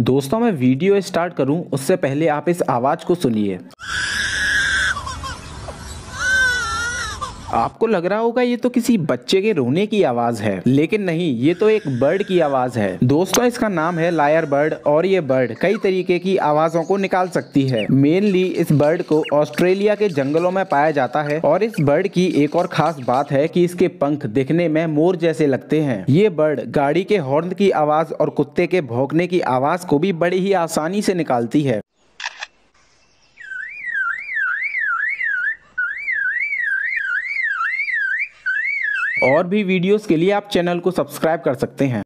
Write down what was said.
दोस्तों मैं video start करूं उससे पहले आप इस आवाज़ को सुनिए आपको लग रहा होगा ये तो किसी बच्चे के रोने की आवाज है लेकिन नहीं ये तो एक बर्ड की आवाज है दोस्तों इसका नाम है लायर बर्ड और ये बर्ड कई तरीके की आवाजों को निकाल सकती है मेनली इस बर्ड को ऑस्ट्रेलिया के जंगलों में पाया जाता है और इस बर्ड की एक और खास बात है कि इसके पंख दिखने में मोर जैसे लगते हैं ये बर्ड गाड़ी के हॉर्न की आवाज और कुत्ते के भौंकने की आवाज को भी बड़ी ही आसानी से निकालती है और भी वीडियोस के लिए आप चैनल को सब्सक्राइब कर सकते हैं